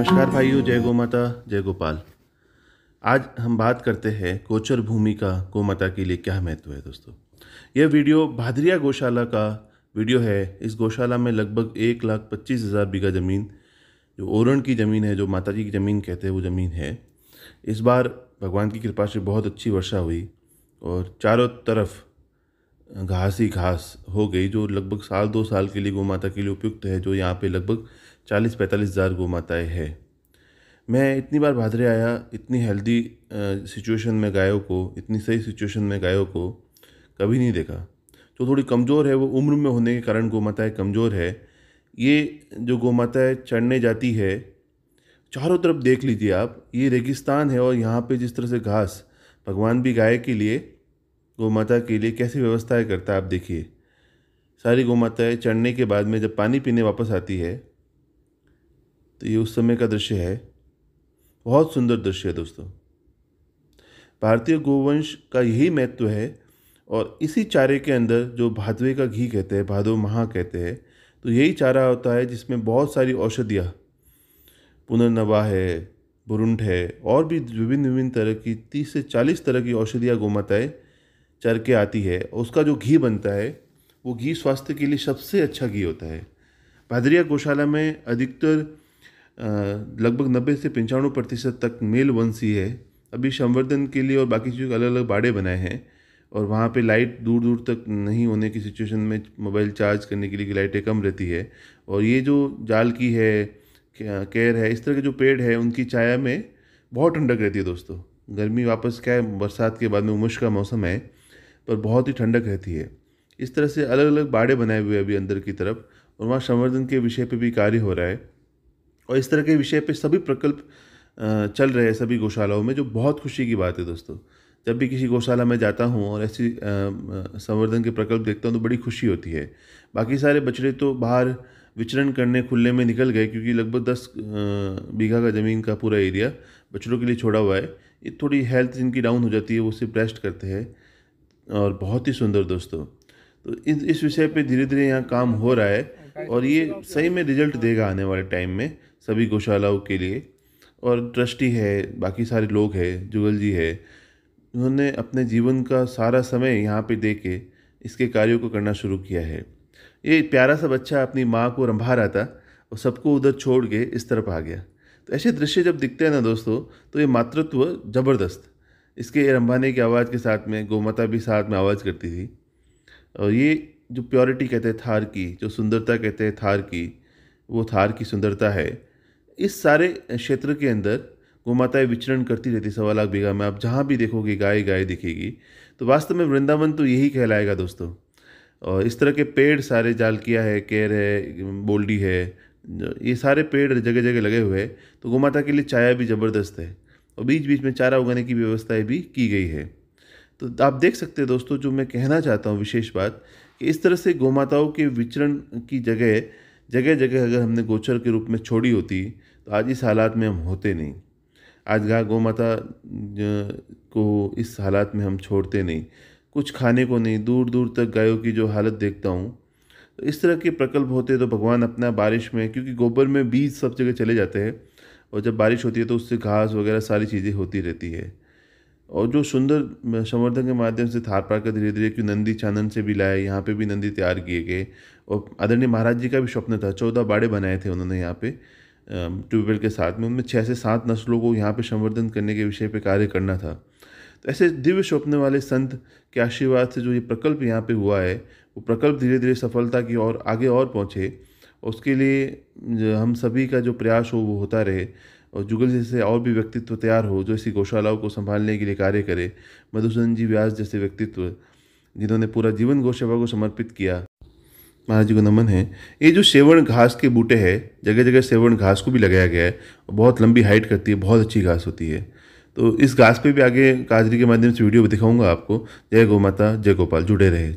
नमस्कार भाइयों जय गो माता जय गोपाल आज हम बात करते हैं कोचर भूमि का गो माता के लिए क्या महत्व है दोस्तों यह वीडियो भादरिया गौशाला का वीडियो है इस गौशाला में लगभग एक लाख पच्चीस हज़ार बीघा ज़मीन जो ओरण की ज़मीन है जो माता जी की ज़मीन कहते हैं वो ज़मीन है इस बार भगवान की कृपा से बहुत अच्छी वर्षा हुई और चारों तरफ घास ही घास हो गई जो लगभग साल दो साल के लिए गौ माता के लिए उपयुक्त है जो यहाँ पे लगभग चालीस पैंतालीस हज़ार माताएँ हैं मैं इतनी बार भादरे आया इतनी हेल्दी सिचुएशन में गायों को इतनी सही सिचुएशन में गायों को कभी नहीं देखा जो थोड़ी कमज़ोर है वो उम्र में होने के कारण माताएँ कमज़ोर है ये जो माताएँ चढ़ने जाती है चारों तरफ देख लीजिए आप ये रेगिस्तान है और यहाँ पे जिस तरह से घास भगवान भी गाय के लिए माता के लिए कैसी व्यवस्थाएँ करता है आप देखिए सारी गौ माताएँ चढ़ने के बाद में जब पानी पीने वापस आती है तो ये उस समय का दृश्य है बहुत सुंदर दृश्य है दोस्तों भारतीय गोवंश का यही महत्व है और इसी चारे के अंदर जो भादवे का घी कहते हैं भादव महा कहते हैं तो यही चारा होता है जिसमें बहुत सारी औषधियाँ पुनर्नवा है बुरुंड है और भी विभिन्न विभिन्न तरह की तीस से चालीस तरह की औषधियाँ गोमाताएँ चर के आती है उसका जो घी बनता है वो घी स्वास्थ्य के लिए सबसे अच्छा घी होता है भादरिया गौशाला में अधिकतर लगभग नब्बे से पंचानवे प्रतिशत तक मेल वंशी है अभी संवर्धन के लिए और बाकी चीज़ों के अलग अलग बाड़े बनाए हैं और वहाँ पे लाइट दूर दूर तक नहीं होने की सिचुएशन में मोबाइल चार्ज करने के लिए लाइटें कम रहती है और ये जो जाल की है केयर है इस तरह के जो पेड़ है उनकी छाया में बहुत ठंडक रहती है दोस्तों गर्मी वापस क्या है बरसात के बाद में उमस का मौसम है पर बहुत ही ठंडक रहती है इस तरह से अलग अलग बाड़े बनाए हुए अभी अंदर की तरफ और वहाँ संवर्धन के विषय पर भी कार्य हो रहा है और इस तरह के विषय पे सभी प्रकल्प चल रहे हैं सभी गौशालाओं में जो बहुत खुशी की बात है दोस्तों जब भी किसी गौशाला में जाता हूँ और ऐसी संवर्धन के प्रकल्प देखता हूँ तो बड़ी खुशी होती है बाकी सारे बछड़े तो बाहर विचरण करने खुले में निकल गए क्योंकि लगभग दस बीघा का ज़मीन का पूरा एरिया बछड़ों के लिए छोड़ा हुआ है ये थोड़ी हेल्थ जिनकी डाउन हो जाती है वो सिर्फ रेस्ट करते हैं और बहुत ही सुंदर दोस्तों तो इस विषय पे धीरे धीरे यहाँ काम हो रहा है और ये सही में रिजल्ट देगा आने वाले टाइम में सभी गौशालाओं के लिए और ट्रस्टी है बाकी सारे लोग हैं जुगल जी है उन्होंने अपने जीवन का सारा समय यहाँ पे दे के इसके कार्यों को करना शुरू किया है ये प्यारा सा बच्चा अपनी माँ को रंभा रहा था और सबको उधर छोड़ के इस तरफ आ गया तो ऐसे दृश्य जब दिखते हैं ना दोस्तों तो ये मातृत्व ज़बरदस्त इसके रंभाने की आवाज़ के साथ में गौमाता भी साथ में आवाज़ करती थी और ये जो प्योरिटी कहते हैं थार की जो सुंदरता कहते हैं थार की वो थार की सुंदरता है इस सारे क्षेत्र के अंदर गोमाताएं विचरण करती रहती सवा लाख बीघा में आप जहाँ भी देखोगे गाय गाय दिखेगी तो वास्तव में वृंदावन तो यही कहलाएगा दोस्तों और इस तरह के पेड़ सारे जालकिया है केर है बोल्डी है ये सारे पेड़ जगह जगह लगे हुए हैं तो माता के लिए चाया भी ज़बरदस्त है और बीच बीच में चारा उगाने की व्यवस्थाएँ भी की गई है तो आप देख सकते हैं दोस्तों जो मैं कहना चाहता हूँ विशेष बात कि इस तरह से गौमाताओं के विचरण की जगह जगह जगह अगर हमने गोचर के रूप में छोड़ी होती तो आज इस हालात में हम होते नहीं आज गाय गौ माता को इस हालात में हम छोड़ते नहीं कुछ खाने को नहीं दूर दूर तक गायों की जो हालत देखता हूँ तो इस तरह के प्रकल्प होते तो भगवान अपना बारिश में क्योंकि गोबर में बीज सब जगह चले जाते हैं और जब बारिश होती है तो उससे घास वगैरह सारी चीज़ें होती रहती है और जो सुंदर संवर्धन के माध्यम से थार पार का धीरे धीरे क्यों नंदी चानन से भी लाए यहाँ पे भी नंदी तैयार किए गए और आदरणीय महाराज जी का भी स्वप्न था चौदह बाड़े बनाए थे उन्होंने यहाँ पे ट्यूबवेल के साथ में उनमें छः से सात नस्लों को यहाँ पे संवर्धन करने के विषय पे कार्य करना था तो ऐसे दिव्य स्वप्न वाले संत के आशीर्वाद से जो ये प्रकल्प यहाँ पे हुआ है वो प्रकल्प धीरे धीरे सफलता की ओर आगे और पहुँचे उसके लिए हम सभी का जो प्रयास हो वो होता रहे और जुगल जैसे और भी व्यक्तित्व तैयार हो जो इसी गौशालाओं को संभालने के लिए कार्य करे मधुसूदन जी व्यास जैसे व्यक्तित्व जिन्होंने पूरा जीवन गौसेवा को समर्पित किया महाराज जी को नमन है ये जो सेवण घास के बूटे हैं जगह जगह सेवण घास को भी लगाया गया है और बहुत लंबी हाइट करती है बहुत अच्छी घास होती है तो इस घास पे भी आगे काजरी के माध्यम से वीडियो दिखाऊंगा आपको जय गौ माता जय गोपाल जुड़े रहे